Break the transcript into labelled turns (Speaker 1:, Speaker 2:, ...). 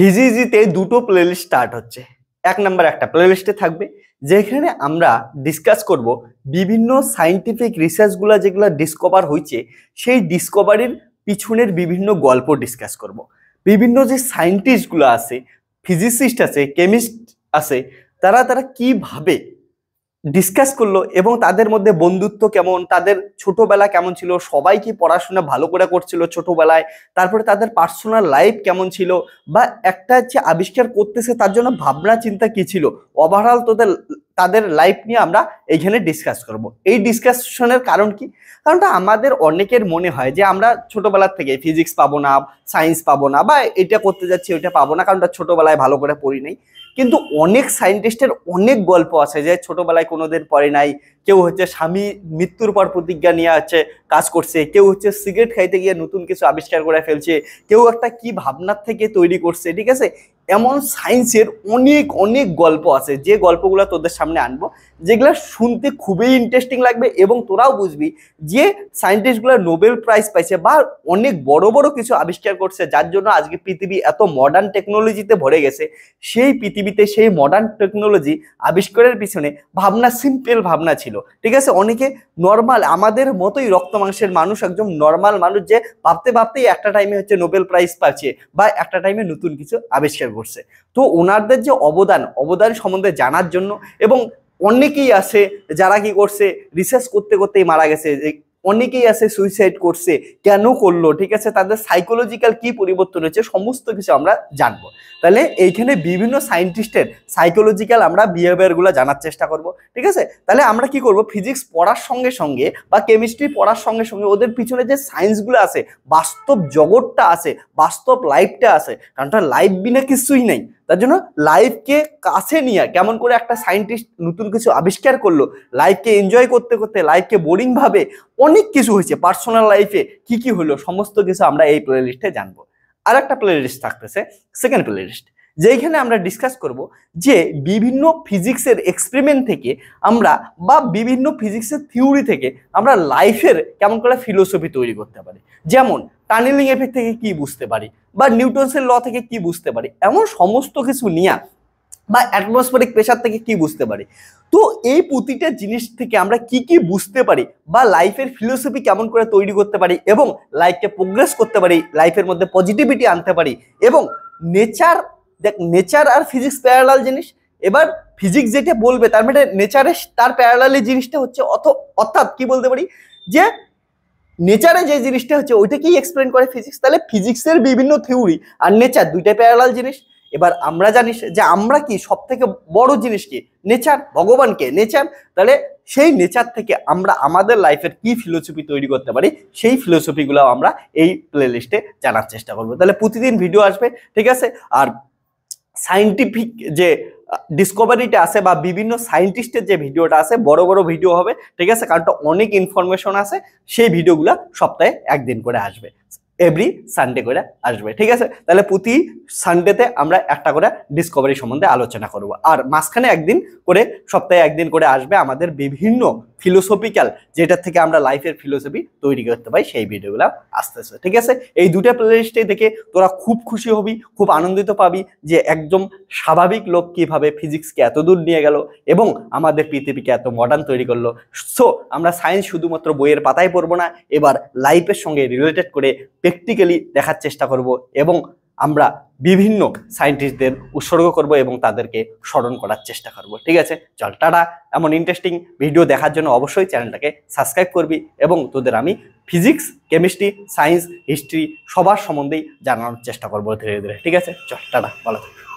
Speaker 1: হিজিজিতে দুটো playlist start হচ্ছে এক নাম্বার একটা প্লেলিস্টে থাকবে যেখানে আমরা ডিসকাস করব বিভিন্ন সাইন্টিফিক রিসার্চগুলো যেগুলো ডিসকভার হয়েছে সেই ডিসকভারির পিছনের বিভিন্ন গল্প ডিসকাস করব। বিভিন্ন যে সায়েন্টিস্টগুলো আছে ফিজিসিস্ট আছে কেমিস্ট আছে তারা তারা কিভাবে ডিসকাস করলো এবং তাদের মধ্যে বন্ধুত্ব কেমন তাদের ছোটবেলা কেমন ছিল সবাই কি পড়াশোনা ভালো করে করছিল ছোটবেলায় তারপরে তাদের পার্সোনাল লাইফ কেমন ছিল বা একটা যে আবিষ্কার করতেছে তার জন্য ভাবনা চিন্তা কি ছিল ওভারঅল তোদের তাদের লাইফ নিয়ে আমরা এইখানে ডিসকাস করব। এই ডিসকাশনের কারণ কি কারণটা আমাদের অনেকের মনে হয় যে আমরা ছোটোবেলার থেকে ফিজিক্স পাবো না সায়েন্স পাবো না বা এটা করতে যাচ্ছি ওইটা পাবো না কারণটা ছোটোবেলায় ভালো করে পড়ি নাই কিন্তু অনেক সায়েন্টিস্টের অনেক গল্প আছে যে ছোটোবেলায় কোনোদিন পড়ে নাই কেউ হচ্ছে স্বামী মৃত্যুর পর প্রতিজ্ঞা নিয়ে হচ্ছে কাজ করছে কেউ হচ্ছে সিগারেট খাইতে গিয়ে নতুন কিছু আবিষ্কার করে ফেলছে কেউ একটা কি ভাবনার থেকে তৈরি করছে ঠিক আছে এমন সায়েন্সের অনেক অনেক গল্প আছে যে গল্পগুলো তোদের সামনে আনবো যেগুলো শুনতে খুবই ইন্টারেস্টিং লাগবে এবং তোরাও বুঝবি যে সায়েন্টিস্টগুলো নোবেল প্রাইজ পাইছে বা অনেক বড় বড় কিছু আবিষ্কার করছে যার জন্য আজকে পৃথিবী এত মডার্ন টেকনোলজিতে ভরে গেছে সেই পৃথিবীতে সেই মডার্ন টেকনোলজি আবিষ্কারের পিছনে ভাবনা সিম্পল ভাবনা ছিল ঠিক আছে অনেকে নর্মাল আমাদের মতোই রক্ত মাংসের মানুষ একদম নর্মাল মানুষ যে ভাবতে ভাবতেই একটা টাইমে হচ্ছে নোবেল প্রাইজ পাচ্ছে বা একটা টাইমে নতুন কিছু আবিষ্কার করছে তো ওনারদের যে অবদান অবদান সম্বন্ধে জানার জন্য এবং অনেকেই আছে যারা কি করছে রিসার্চ করতে করতেই মারা গেছে যে অনেকেই আছে সুইসাইড করছে কেন করলো ঠিক আছে তাদের সাইকোলজিক্যাল কি পরিবর্তন হয়েছে সমস্ত কিছু আমরা জানবো তাহলে এইখানে বিভিন্ন সায়েন্টিস্টের সাইকোলজিক্যাল আমরা বিহেভিয়ারগুলো জানার চেষ্টা করব ঠিক আছে তাহলে আমরা কি করব ফিজিক্স পড়ার সঙ্গে সঙ্গে বা কেমিস্ট্রি পড়ার সঙ্গে সঙ্গে ওদের পিছনে যে সায়েন্সগুলো আছে বাস্তব জগৎটা আছে বাস্তব লাইফটা আছে কারণ লাইফ বিনা কিছুই নেই তার জন্য লাইফকে কাছে নিয়ে কেমন করে একটা সায়েন্টিস্ট নতুন কিছু আবিষ্কার করলো লাইফকে এনজয় করতে করতে লাইফকে বোরিংভাবে অনেক কিছু হয়েছে পার্সোনাল লাইফে কি কি হলো সমস্ত কিছু আমরা এই প্লে লিস্টে জানবো আর একটা প্লে লিস্ট থাকতেছে সেকেন্ড প্লে লিস্ট যেইখানে আমরা ডিসকাস করব যে বিভিন্ন ফিজিক্সের এক্সপেরিমেন্ট থেকে আমরা বা বিভিন্ন ফিজিক্সের থিওরি থেকে আমরা লাইফের কেমন করে ফিলোসফি তৈরি করতে পারি যেমন টানেলিং এফেক্ট থেকে কি বুঝতে পারি বা নিউটনসের ল থেকে কি বুঝতে পারি এমন সমস্ত কিছু নিয়ে বা অ্যাটমসফেরিক প্রেশার থেকে কি বুঝতে পারি তো এই প্রতিটা জিনিস থেকে আমরা কি কি বুঝতে পারি বা লাইফের ফিলোসফি কেমন করে তৈরি করতে পারি এবং লাইফকে প্রোগ্রেস করতে পারি লাইফের মধ্যে পজিটিভিটি আনতে পারি এবং নেচার দেখ নেচার আর ফিজিক্স প্যারালাল জিনিস এবার ফিজিক্স যেটা বলবে তার মানে নেচারের তার প্যারালালি জিনিসটা হচ্ছে অর্থাৎ কি বলতে পারি যে নেচারে যে জিনিসটা হচ্ছে ওইটাকেই এক্সপ্লেন করে ফিজিক্স তাহলে ফিজিক্সের বিভিন্ন থিওরি আর নেচার দুইটা প্যারালাল জিনিস এবার আমরা জানিস যে আমরা কি সব থেকে বড় জিনিস কি নেচার ভগবানকে নেচার তাহলে সেই নেচার থেকে আমরা আমাদের লাইফের কি ফিলোসফি তৈরি করতে পারি সেই ফিলোসফিগুলো আমরা এই প্লেলিস্টে জানার চেষ্টা করবো তাহলে প্রতিদিন ভিডিও আসবে ঠিক আছে আর সাইন্টিফিক যে ডিসকভারিটা আছে বা বিভিন্ন সায়েন্টিস্টের যে ভিডিওটা আছে বড় বড় ভিডিও হবে ঠিক আছে কারণ অনেক ইনফরমেশন আছে সেই ভিডিওগুলো সপ্তাহে একদিন করে আসবে এভরি সানডে করে আসবে ঠিক আছে তাহলে প্রতি সানডেতে আমরা একটা করে ডিসকভারি সম্বন্ধে আলোচনা করব আর মাঝখানে একদিন করে সপ্তাহে একদিন করে আসবে আমাদের বিভিন্ন ফিলোসফিক্যাল যেটা থেকে আমরা লাইফের ফিলোসফি তৈরি করতে পারি সেই ভিডিওগুলো আস্তে আস্তে ঠিক আছে এই দুটা প্লেলিস্টে দেখে তোরা খুব খুশি হবি খুব আনন্দিত পাবি যে একদম স্বাভাবিক লোক কীভাবে ফিজিক্সকে এত দূর নিয়ে গেল এবং আমাদের পৃথিবীকে এত মডার্ন তৈরি করলো সো আমরা সায়েন্স শুধুমাত্র বইয়ের পাতায় পড়বো না এবার লাইফের সঙ্গে রিলেটেড করে প্র্যাকটিক্যালি দেখার চেষ্টা করব এবং আমরা বিভিন্ন সায়েন্টিস্টদের উৎসর্গ করব এবং তাদেরকে স্মরণ করার চেষ্টা করব ঠিক আছে চল টাটা এমন ইন্টারেস্টিং ভিডিও দেখার জন্য অবশ্যই চ্যানেলটাকে সাবস্ক্রাইব করবি এবং তোদের আমি ফিজিক্স কেমিস্ট্রি সায়েন্স হিস্ট্রি সবার সম্বন্ধেই জানানোর চেষ্টা করবো ধীরে ধীরে ঠিক আছে চল টাটা ভালো থাকবে